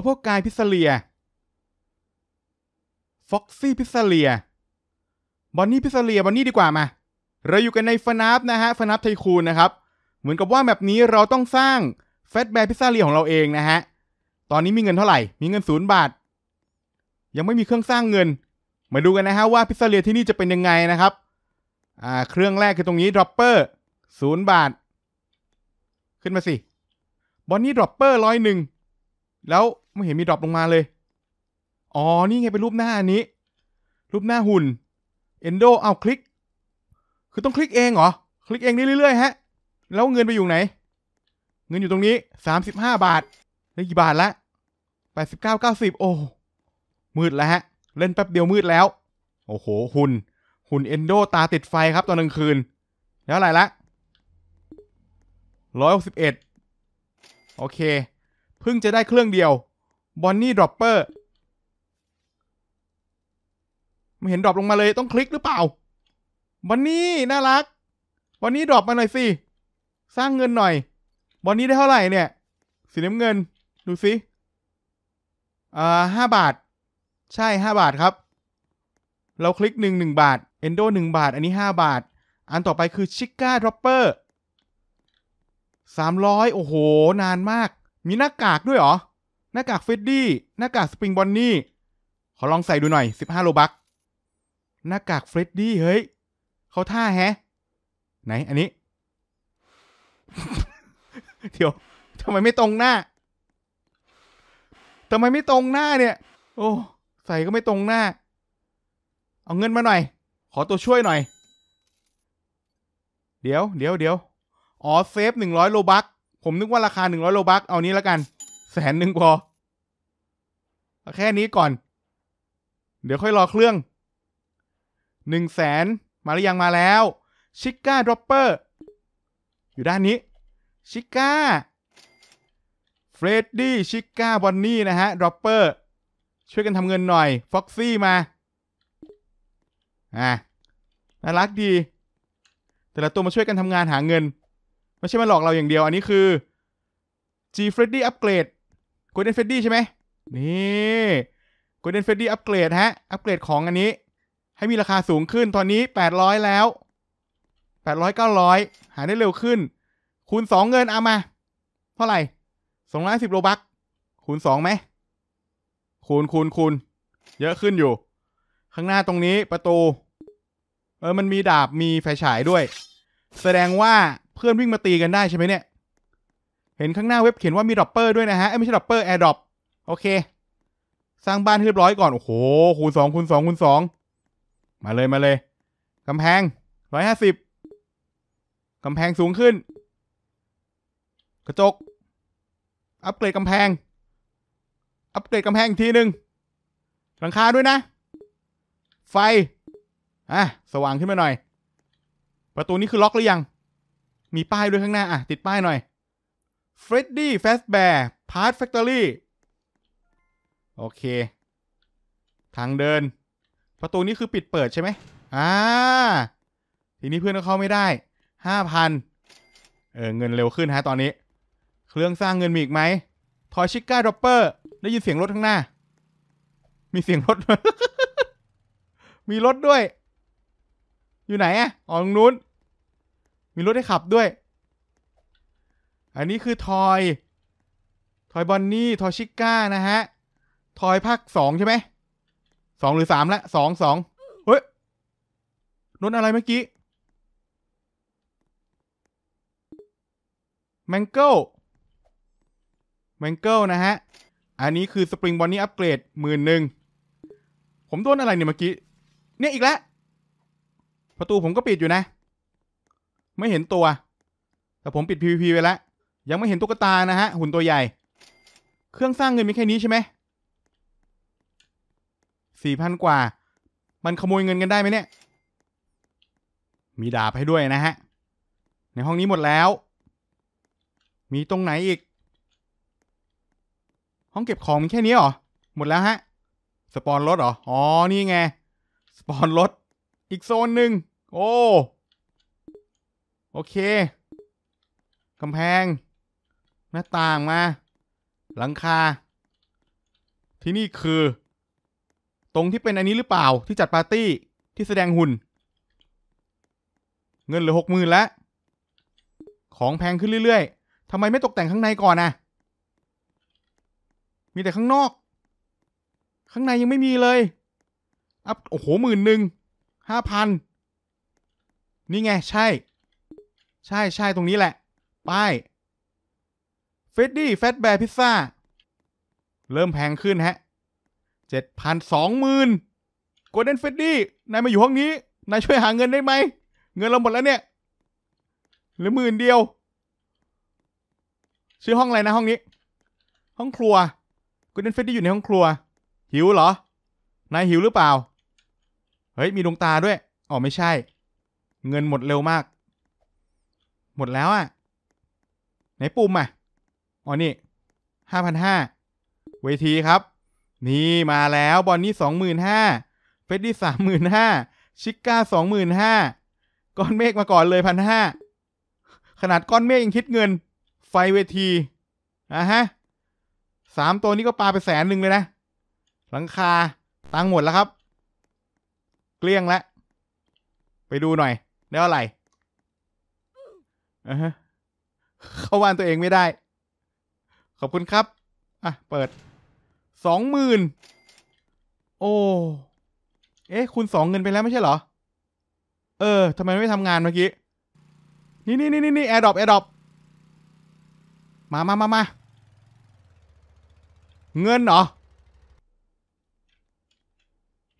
พเพกายพิสเลีย ฟ็อกซี่พิสเลีย บอนนี่พิสเลีย บอนนี่ดีกว่ามา เราอยู่กันในฟนาบนะฮะฟนาบไทคูนนะครับ เหมือนกับว่าแบบนี้เราต้องสร้างแฟตแบร์พิซซเลียของเราเองนะฮะ ตอนนี้มีเงินเท่าไหร่ มีเงินศูนย์บาท ยังไม่มีเครื่องสร้างเงิน มาดูกันนะฮะว่าพิซซเลียที่นี่จะเป็นยังไงนะครับ อ่า เครื่องแรกคือตรงนี้ดรอปเปอร์ศูนย์บาท ขึ้นมาสิ บอนนี่ดรอปเปอร์ร้อยหนึ่งแล้วไม่เห็นมีดรอปลงมาเลย อ๋อ นี่ไงเป็นรูปหน้าอันนี้ รูปหน้าหุ่นเอนโดเอาคลิก คือต้องคลิกเองเหรอ คลิกเองได้เรื่อยๆ ฮะ แล้วเงินไปอยู่ไหน เงินอยู่ตรงนี้ สามสิบห้าบาท ได้กี่บาทละแปดสิบเก้าเก้าสิบโอ้ มืดแล้วฮะ เล่นแป๊บเดียวมืดแล้ว โอ้โหหุ่นหุ่นเอนโดตาติดไฟครับตอนกลางคืน แล้วอะไรละ ร้อยหกสิบเอ็ด โอเค เพิ่งจะได้เครื่องเดียวบอนนี่ดรอปเปอร์ไม่เห็นดรอปลงมาเลยต้องคลิกหรือเปล่าบอนนี่น่ารักบอนนี่ดรอปมาหน่อยสิ สร้างเงินหน่อยบอนนี่ได้เท่าไหร่เนี่ยสีน้ำเงินดูสิอ่าห้าบาท ใช่ห้าบาทครับ เราคลิกหนึ่งหนึ่งบาทเอนโดหนึ่งบาท อันนี้ห้าบาท อันต่อไปคือชิก้าดรอปเปอร์สามร้อยโอ้โห นานมาก มีหน้ากากด้วยเหรอหน้ากากเฟดดี้หน้ากากสปริงบอนนี่ขอลองใส่ดูหน่อย 15โลบักหน้ากากเฟรดดี้เฮ้ยเขาท่าแฮะ ไหนอันนี้ เดี๋ยวทำไมไม่ตรงหน้าทำไมไม่ตรงหน้าเนี่ย โอ้ใส่ก็ไม่ตรงหน้า เอาเงินมาหน่อย ขอตัวช่วยหน่อย เดี๋ยว เดี๋ยวเดี๋ยวอ๋อเซฟหนึ่งร้อยโลบัก ผมนึกว่าราคาหนึ่งร้อยโลบักเอานี้แล้วกันแสนหนึ่งพอแค่นี้ก่อน เดี๋ยวค่อยรอเครื่องหนึ่งแสนมาหรือยังมาแล้ว ชิก้า ดรอปเปอร์ อยู่ด้านนี้ ชิก้า เฟรดดี้ ชิก้า บอนนี่นะฮะ ดรอปเปอร์ ช่วยกันทำเงินหน่อย ฟ็อกซี่มาอ่ะน่ารักดี แต่ละตัวมาช่วยกันทำงานหาเงิน ไม่ใช่มาหลอกเราอย่างเดียวอันนี้คือ G Freddy อัปเกรดโกลเด้นเฟดดี้ใช่ไหมนี่โกลเด้นเฟดดี้อัปเกรดฮะ อัปเกรดของอันนี้ ให้มีราคาสูงขึ้นตอนนี้แปดร้อยแล้วแปดร้อยเก้าร้อยหาได้เร็วขึ้น คูณสองเงินเอามา เท่าไหร่สอองร้ยสิบโลบักคูณสองไหม คูณคูณคูณเยอะขึ้นอยู่ ข้างหน้าตรงนี้ประตู เออมันมีดาบมีไฟฉายด้วย แสดงว่าเพื่อนวิ่งมาตีกันได้ใช่ไหมเนี่ยเห็นข้างหน้าเว็บเขียนว่ามีดรอปเปอร์ด้วยนะฮะไม่ใช่ดรอปเปอร์แอร์ดรอปโอเคสร้างบ้านให้เรียบร้อยก่อนโอ้โหคูณสองคูณสองคูณสองมาเลยมาเลยกำแพงร้อยห้าสิบกำแพงสูงขึ้น กระจก อัปเกรดกำแพง อัปเกรดกำแพงอีกทีหนึ่งหลังคาด้วยนะ ไฟ อ่ะสว่างขึ้นมาหน่อย ประตูนี้คือล็อกหรือยัง มีป้ายด้วยข้างหน้าอ่ะติดป้ายหน่อยเฟรดดี้แฟสแบร์พาร์ทแฟคทอรี่โอเค ทางเดิน ประตูนี้คือปิดเปิดใช่ไหมอ่าทีนี้เพื่อนก็เข้าไม่ได้ห้าพันเออเงินเร็วขึ้นฮะตอนนี้ เครื่องสร้างเงินมีอีกไหมทอยชิก้าดรอปเปอร์ ได้ยินเสียงรถข้างหน้า มีเสียงรถมีรถด้วย อยู่ไหนอ่ะอ๋อตรงนู้น มีรถให้ขับด้วยอันนี้คือทอย ทอยบอนนี่ ทอยชิก้า นะฮะ ทอยภาคสองใช่ไหม สองหรือสามละสองสองเฮ้ยนนอะไรเมื่อกี้แมงเกิลแมงเกิลนะฮะ อันนี้คือสปริงบอนนี่อัปเกรดหมื่นหนึ่ง ผมโดนอะไรเนี่ยเมื่อกี้ เนี่ยอีกแล้ว ประตูผมก็ปิดอยู่นะ ไม่เห็นตัว แต่ผมปิด PVP ไปแล้วยังไม่เห็นตุ๊กตานะฮะ หุ่นตัวใหญ่ เครื่องสร้างเงินมีแค่นี้ใช่ไหมสี่พันกว่า มันขโมยเงินกันได้ไหมเนี่ย มีดาบให้ด้วยนะฮะ ในห้องนี้หมดแล้ว มีตรงไหนอีก ห้องเก็บของมีแค่นี้หรอ หมดแล้วฮะ สปอนรถหรอ อ๋อ นี่ไง สปอนรถ อีกโซนหนึ่ง โอ้ โอเคกำแพงหน้าต่างมา หลังคา ที่นี่คือ ตรงที่เป็นอันนี้หรือเปล่าที่จัดปาร์ตี้ที่แสดงหุ่น เงินเหลือหกหมื่นแล้วของแพงขึ้นเรื่อยๆทำไมไม่ตกแต่งข้างในก่อนนะมีแต่ข้างนอก ข้างในยังไม่มีเลยอัพโอ้โหหมื่นหนึ่งห้าพันนี่ไงใช่ ใช่ใช่ตรงนี้แหละ ป้ายเฟดดี้แฟตแบร์พิซซ่าเริ่มแพงขึ้นฮะเจ็ดพันสองหมื่นโกลเด้นเฟดดี้นายมาอยู่ห้องนี้ นายช่วยหาเงินได้ไหม เงินเราหมดแล้วเนี่ยหรือหมื่นเดียวชื่อห้องอะไรนะห้องนี้ ห้องครัวโกลเด้นเฟดดี้อยู่ในห้องครัว หิวเหรอ นายหิวหรือเปล่า เฮ้ยมีดวงตาด้วยอ๋อไม่ใช่ เงินหมดเร็วมาก หมดแล้วอะ่ะไหนปุ่มอ่ะอ๋อนี่ห้าพันห้าเวทีครับ นี่มาแล้วบอลนี่สองหมื่นห้า เฟดดี้สามหมื่นห้า ชิก้าสองหมื่นห้าก้อนเมฆมาก่อนเลยพันห้า ขนาดก้อนเมฆยังคิดเงิน ไฟเวทีนะฮะสามตัวนี้ก็ปลาไปแสนหนึ่งเลยนะหลังคาตังหมดแล้วครับ เกลี้ยงแล้วไปดูหน่อย ได้ะไรอไะฮ่เขาวานตัวเองไม่ได้ขอบคุณครับ อ่ะ เปิด สองหมื่นโอ้ เอ๊ะ คุณสองเงินไปแล้วไม่ใช่เหรอ เออทำไมไม่ทำงานเมื่อกี้ นี่นี่นี่นี่นี่แอร์ดรอปแอร์ดรอป มามามามา เงินเหรอ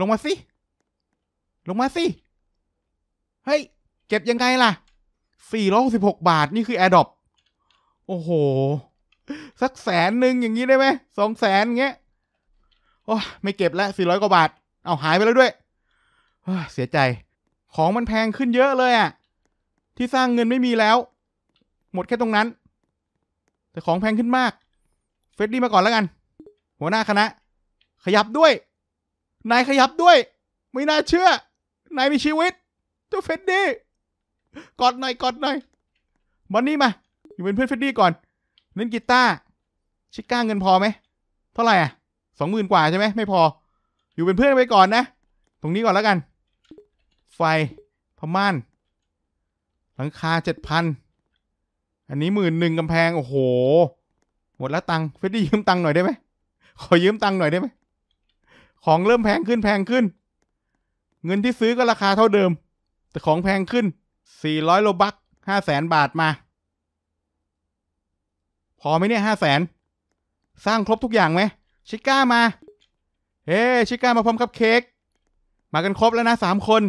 ลงมาสิ ลงมาสิเฮ้ย เก็บยังไงล่ะ 466 บาทนี่คือแอร์ดรอปโอ้โหสักแสนหนึ่งอย่างนี้ได้ไหมสองแสนเงี้ยโอ้ไม่เก็บละสี่ร้อยกว่าบาท เอาหายไปแล้วด้วยเสียใจของมันแพงขึ้นเยอะเลยอะที่สร้างเงินไม่มีแล้ว หมดแค่ตรงนั้น แต่ของแพงขึ้นมาก เฟดดี้มาก่อนแล้วกัน หัวหน้าคณะ ขยับด้วย นายขยับด้วย ไม่น่าเชื่อนายมีชีวิต เจ้าเฟดดี้กอดหน่อยกอดหน่อยบอนนี่มาอยู่เป็นเพื่อนเฟดดี้ก่อนเล่นกีตาร์ชิก้าเงินพอไหม เท่าไหร่อ่ะสองหมื่นกว่าใช่ไหมไม่พอ อยู่เป็นเพื่อนไปก่อนนะ ตรงนี้ก่อนแล้วกัน ไฟพม่านหลังคาเจ็ดพันอันนี้หมื่นหนึ่งกำแพงโอ้โห หมดแล้วตังค์เฟดดี้ยืมตังค์หน่อยได้ไหมขอยืมตังค์หน่อยได้ไหม ของเริ่มแพงขึ้นแพงขึ้น เงินที่ซื้อก็ราคาเท่าเดิม แต่ของแพงขึ้นสี่ร้อยโลบักห้าแสนบาทมาพอไหมเนี่ยห้าแสนสร้างครบทุกอย่างไหม ชิก้ามา เฮ้ชิก้ามาพร้อมคับเค้กมากันครบแล้วนะสามคน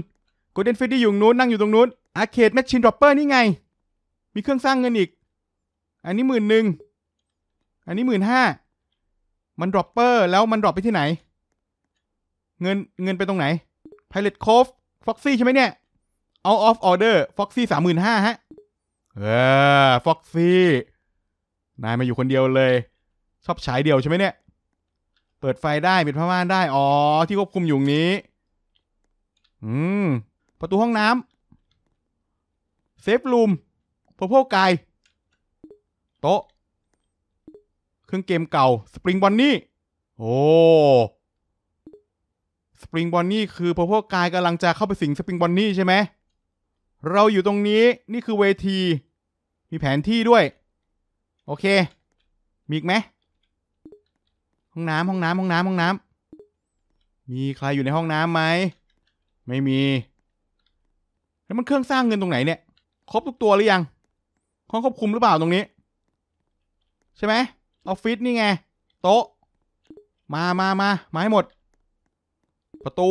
โกลเด้นฟิตที่อยู่นู้น นั่งอยู่ตรงนู้นอาเคดแมชชินดรอปเปอร์นี่ไง มีเครื่องสร้างเงินอีก อันนี้หมื่นหนึ่ง อันนี้หมื่นห้า มันดรอปเปอร์แล้วมันดรอปไปที่ไหน เงินเงินไปตรงไหนพเลตโคฟฟ็อกซี่ใช่ไหมเนี่ยเอาออฟออเดอร์ฟ็อกซี่สามหมื่นห้าฮะเออฟ็กซี่นายมาอยู่คนเดียวเลย ชอบฉายเดียวใช่ไหมเนี่ยเปิดไฟได้ปิดผ้าม่านได้อ๋อที่ควบคุมอยู่นี้อืมประตูห้องน้ำเซฟรูมพวกพวกกาย โต๊ะ เครื่องเกมเก่าสปริงบอนนี่โอ้สปริงบอนนี่คือพอพวกกายกำลังจะเข้าไปสิงสปริงบอนนี่ใช่ไหมเราอยู่ตรงนี้นี่คือเวที มีแผนที่ด้วยโอเค มีอีกไหม ห้องน้ำห้องน้ำห้องน้ำห้องน้ำมีใครอยู่ในห้องน้ำไหม ไม่มี แล้วมันเครื่องสร้างเงินตรงไหนเนี่ย ครบทุกตัวหรือยังห้องควบคุมหรือเปล่าตรงนี้ ใช่ไหมออฟฟิศนี่ไง โต๊ะ มามามา มาให้หมด ประตู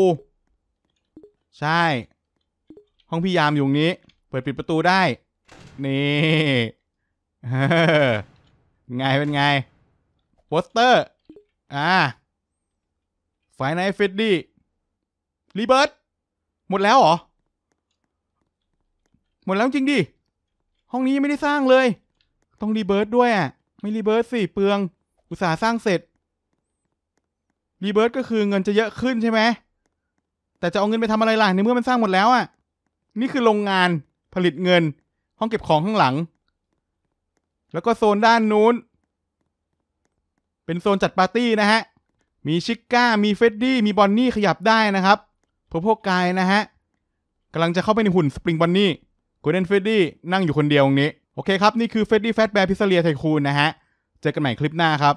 ใช่ ห้องพี่ยามอยู่นี้ เปิดปิดประตูได้ นี่ไงเป็นไงโปสเตอร์อ่าไฟไนเฟตดี้รีเบิร์ตหมดแล้วเหรอ หมดแล้วจริงดิ ห้องนี้ไม่ได้สร้างเลย ต้องรีเบิร์ตด้วยอ่ะไม่รีเบิร์ตสิเปลือง อุตสาห์สร้างเสร็จรีเบิร์ตก็คือเงินจะเยอะขึ้นใช่ไหม แต่จะเอาเงินไปทำอะไรล่ะในเมื่อมันสร้างหมดแล้วอ่ะ นี่คือโรงงานผลิตเงิน ห้องเก็บของข้างหลังแล้วก็โซนด้านนู้นเป็นโซนจัดปาร์ตี้นะฮะ มีชิกก้า มีเฟดดี้ มีบอนนี่ขยับได้นะครับพวกพวกกายนะฮะกำลังจะเข้าไปในหุ่นสปริงบอนนี่โกลเด้นเฟดดี้นั่งอยู่คนเดียวตรงนี้ โอเคครับ นี่คือเฟดดี้แฟตแบร์พิซเลียไทคูนนะฮะ เจอกันใหม่คลิปหน้าครับ